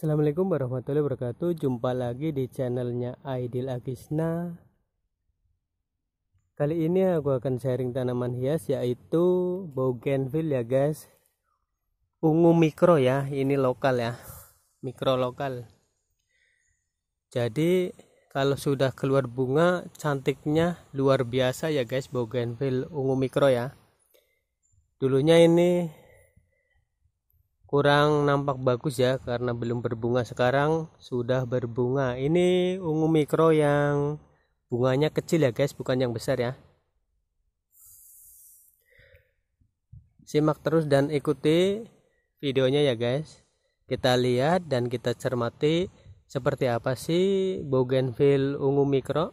Assalamualaikum warahmatullahi wabarakatuh Jumpa lagi di channelnya Aidil Agisna Kali ini aku akan sharing tanaman hias yaitu Bougainville ya guys Ungu mikro ya Ini lokal ya Mikro lokal Jadi kalau sudah keluar bunga cantiknya luar biasa ya guys Bougainville ungu mikro ya Dulunya ini kurang nampak bagus ya karena belum berbunga sekarang sudah berbunga ini ungu mikro yang bunganya kecil ya guys bukan yang besar ya simak terus dan ikuti videonya ya guys kita lihat dan kita cermati seperti apa sih bougainville ungu mikro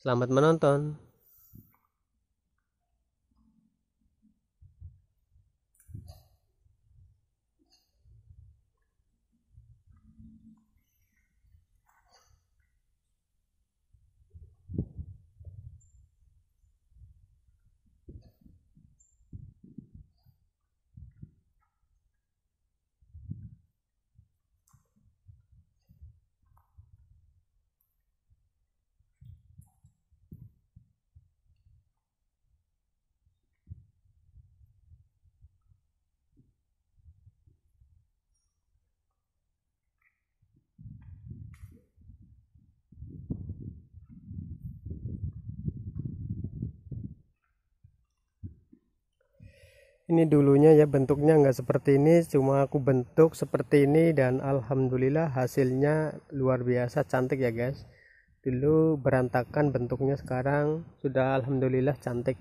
selamat menonton ini dulunya ya bentuknya nggak seperti ini cuma aku bentuk seperti ini dan alhamdulillah hasilnya luar biasa cantik ya guys dulu berantakan bentuknya sekarang sudah alhamdulillah cantik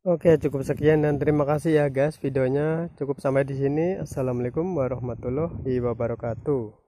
Oke, cukup sekian dan terima kasih ya guys videonya. Cukup sampai di sini. Assalamualaikum warahmatullahi wabarakatuh.